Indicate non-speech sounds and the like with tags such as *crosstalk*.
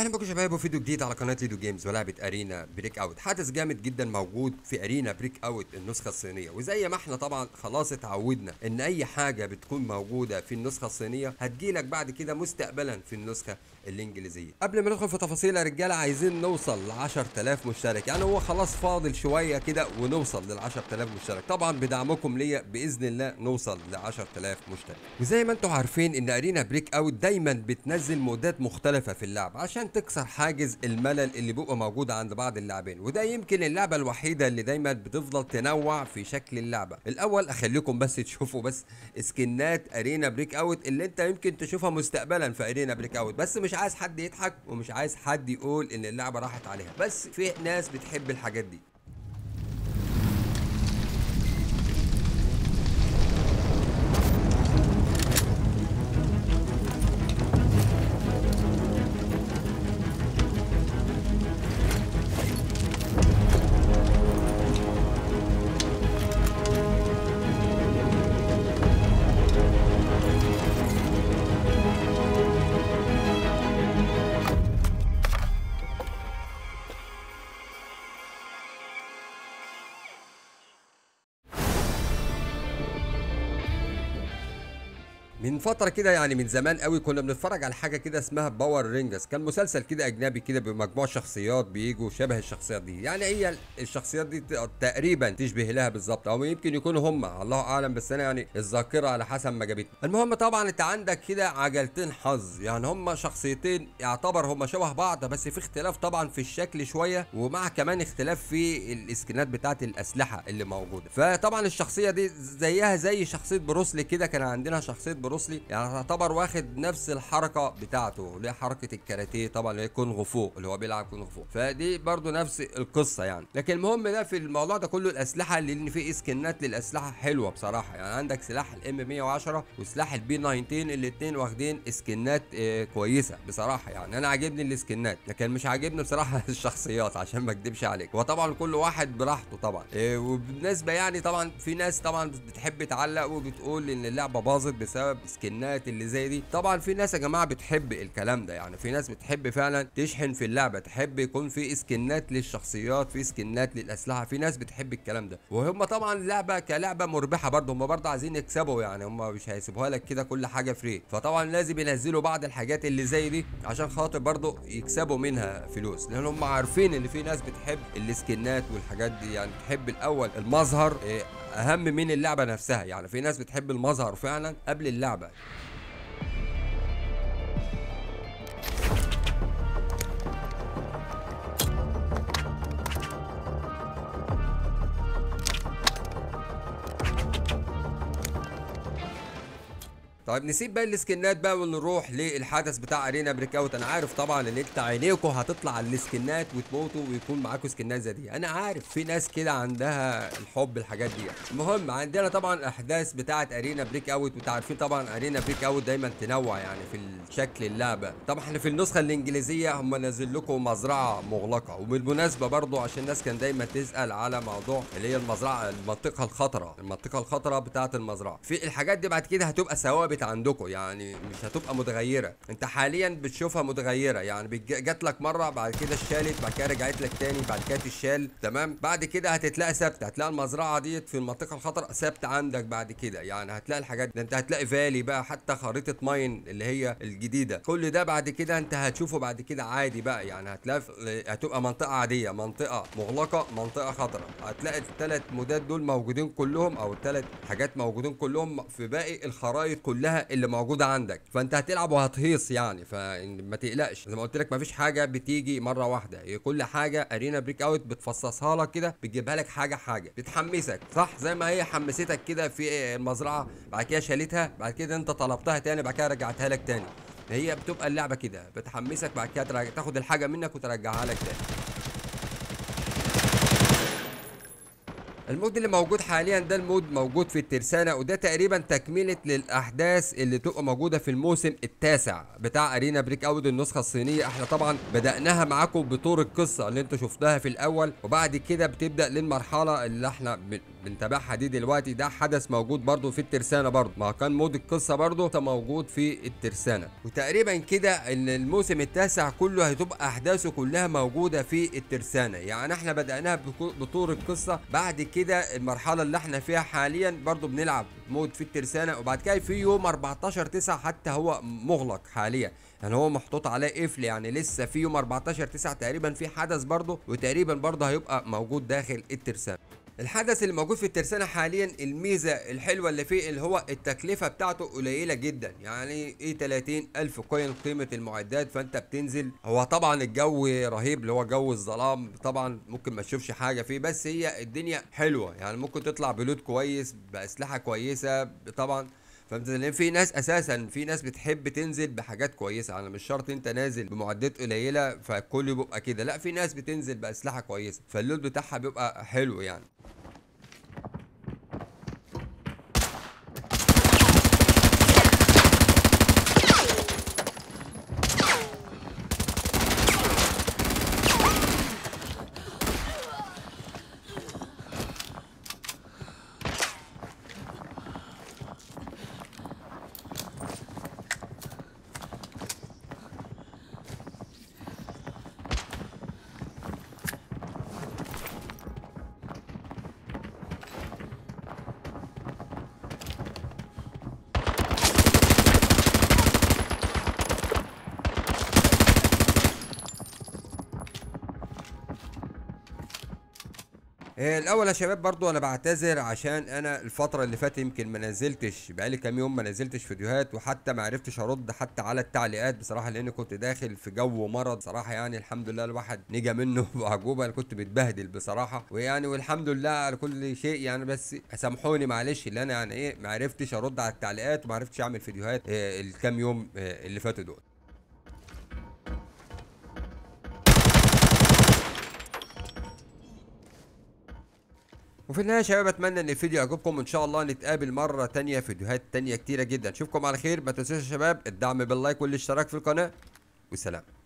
اهلا بكم شباب وفيديو جديد على قناه ليدو جيمز ولعبه ارينا بريك اوت حدث جامد جدا موجود في ارينا بريك اوت النسخه الصينيه وزي ما احنا طبعا خلاص اتعودنا ان اي حاجه بتكون موجوده في النسخه الصينيه هتجيلك بعد كده مستقبلا في النسخه الانجليزيه قبل ما ندخل في تفاصيل يا رجاله عايزين نوصل ل 10000 مشترك يعني هو خلاص فاضل شويه كده ونوصل لل 10000 مشترك طبعا بدعمكم ليا باذن الله نوصل ل 10000 مشترك وزي ما انتم عارفين ان ارينا بريك اوت دايما بتنزل مودات مختلفه في اللعب عشان تكسر حاجز الملل اللي بيبقى موجود عند بعض اللاعبين وده يمكن اللعبه الوحيده اللي دايما بتفضل تنوع في شكل اللعبه الاول اخليكم بس تشوفوا بس سكنات ارينا بريك اوت اللي انت يمكن تشوفها مستقبلا في ارينا بريك اوت بس مش عايز حد يضحك ومش عايز حد يقول ان اللعبه راحت عليها بس في ناس بتحب الحاجات دي من فترة كده يعني من زمان قوي كنا بنتفرج على حاجة كده اسمها باور رينجرز كان مسلسل كده أجنبي كده بمجموعة شخصيات بيجوا شبه الشخصيات دي يعني هي الشخصيات دي تقريبا تشبه لها بالظبط أو يمكن يكونوا هم الله أعلم بس أنا يعني الذاكرة على حسب ما جابتني المهم طبعا أنت عندك كده عجلتين حظ يعني هم شخصيتين يعتبر هم شبه بعض بس في اختلاف طبعا في الشكل شوية ومع كمان اختلاف في الاسكنات بتاعة الأسلحة اللي موجودة فطبعا الشخصية دي زيها زي شخصية بروسلي كده كان عندنا شخصية بروسلي بروسلي يعني يعتبر واخد نفس الحركه بتاعته اللي هي حركه الكاراتيه طبعا اللي هي كونغ فو اللي هو بيلعب كونغ فو فدي برده نفس القصه يعني لكن المهم ده في الموضوع ده كله الاسلحه لان في اسكنات للاسلحه حلوه بصراحه يعني عندك سلاح الام 110 وسلاح البي 19 الاثنين واخدين اسكنات آه، كويسه بصراحه يعني انا عاجبني الاسكنات لكن مش عاجبني بصراحه *laughs* الشخصيات عشان ما اكدبش عليك وطبعا كل واحد براحته طبعا آه، وبالنسبه يعني طبعا في ناس طبعا بتحب تعلق وبتقول ان اللعبه باظت بسبب سكنات اللي زي دي طبعا في ناس يا جماعه بتحب الكلام ده يعني في ناس بتحب فعلا تشحن في اللعبه تحب يكون في سكنات للشخصيات في سكنات للاسلحه في ناس بتحب الكلام ده وهم طبعا اللعبه كلعبه مربحه برضه هم برضه عايزين يكسبوا يعني هم مش هيسيبوها لك كده كل حاجه فري فطبعا لازم ينزلوا بعض الحاجات اللي زي دي عشان خاطر برضه يكسبوا منها فلوس لان هم عارفين ان في ناس بتحب السكنات والحاجات دي يعني تحب الاول المظهر إيه، اهم من اللعبه نفسها يعني في ناس بتحب المظهر فعلا قبل اللعبه طيب نسيب بقى السكنات بقى ونروح للحدث بتاع ارينا بريك اوت انا عارف طبعا ان انت عينيكوا هتطلع على السكنات وتموتوا ويكون معاكوا سكنات زي دي انا عارف في ناس كده عندها الحب الحاجات دي المهم عندنا طبعا الاحداث بتاعه ارينا بريك اوت وانتوا عارفين طبعا ارينا بريك اوت دايما تنوع يعني في شكل اللعبه طبعا احنا في النسخه الانجليزيه هم نازل لكم مزرعه مغلقه وبالمناسبه برضو عشان الناس كان دايما تسال على موضوع اللي هي المزرعه المنطقه الخطره المنطقه الخطره بتاعه المزرعه في الحاجات دي بعد كده هتبقى ثوابت ثابت عندكم يعني مش هتبقى متغيره انت حاليا بتشوفها متغيره يعني جات لك مره بعد كده اتشالت بعد كده رجعت لك تاني بعد كده تتشال تمام بعد كده هتتلاقي ثابته هتلاقي المزرعه ديت في المنطقه الخطر ثابته عندك بعد كده يعني هتلاقي الحاجات ده انت هتلاقي فالي بقى حتى خريطه ماين اللي هي الجديده كل ده بعد كده انت هتشوفه بعد كده عادي بقى يعني هتلاقي هتبقى منطقه عاديه منطقه مغلقه منطقه خطره هتلاقي الثلاث مودات دول موجودين كلهم او الثلاث حاجات موجودين كلهم في باقي الخرائط كلها كلها اللي موجوده عندك فانت هتلعب وهتهيص يعني فما تقلقش زي ما قلت لك ما فيش حاجه بتيجي مره واحده هي كل حاجه ارينا بريك اوت بتفصصها لك كده بتجيبها لك حاجه حاجه بتحمسك صح زي ما هي حمستك كده في المزرعه بعد كده شالتها بعد كده انت طلبتها تاني بعد كده رجعتها لك تاني هي بتبقى اللعبه كده بتحمسك بعد كده تاخد الحاجه منك وترجعها لك تاني المود اللي موجود حاليا ده المود موجود في الترسانة وده تقريبا تكملة للأحداث اللي تبقى موجودة في الموسم التاسع بتاع أرينا بريك أوت النسخة الصينية احنا طبعا بدأناها معاكم بطور القصة اللي انتوا شفتها في الأول وبعد كده بتبدأ للمرحلة اللي احنا بنتابعها دي دلوقتي ده حدث موجود برضو في الترسانة برضو ما كان مود القصة برضو موجود في الترسانة وتقريبا كده ان الموسم التاسع كله هتبقى أحداثه كلها موجودة في الترسانة يعني احنا بدأناها بطور القصة بعد كده كده المرحله اللي احنا فيها حاليا برضو بنلعب مود في الترسانه وبعد كده في يوم 14 9 حتى هو مغلق حاليا يعني هو محطوط عليه قفل يعني لسه في يوم 14 9 تقريبا في حدث برضه وتقريبا برضه هيبقى موجود داخل الترسانه الحدث اللي موجود في الترسانة حاليا الميزة الحلوة اللي فيه اللي هو التكلفة بتاعته قليلة جدا يعني ايه 30 ألف كوين قيمة المعدات فانت بتنزل هو طبعا الجو رهيب اللي هو جو الظلام طبعا ممكن ما تشوفش حاجة فيه بس هي الدنيا حلوة يعني ممكن تطلع بلود كويس بأسلحة كويسة طبعا فمتزنقين في ناس اساسا في ناس بتحب تنزل بحاجات كويسه انا يعني مش شرط انت نازل بمعدات قليله فكله بيبقى كده لا في ناس بتنزل باسلحه كويسه فاللود بتاعها بيبقى حلو يعني الاول يا شباب برضو انا بعتذر عشان انا الفتره اللي فاتت يمكن ما نزلتش بقالي كام يوم ما نزلتش فيديوهات وحتى ما عرفتش ارد حتى على التعليقات بصراحه لان كنت داخل في جو مرض بصراحه يعني الحمد لله الواحد نجا منه *laughs* بعجوبه انا كنت بتبهدل بصراحه ويعني والحمد لله على كل شيء يعني بس سامحوني معلش اللي انا يعني ايه ما عرفتش ارد على التعليقات وما عرفتش اعمل فيديوهات آه، الكام يوم آه، اللي فاتوا دول وفي النهايه يا شباب اتمنى ان الفيديو يعجبكم وان شاء الله نتقابل مره تانية في فيديوهات تانية كتيره جدا اشوفكم على خير ما تنسوش يا شباب الدعم باللايك والاشتراك في القناه وسلام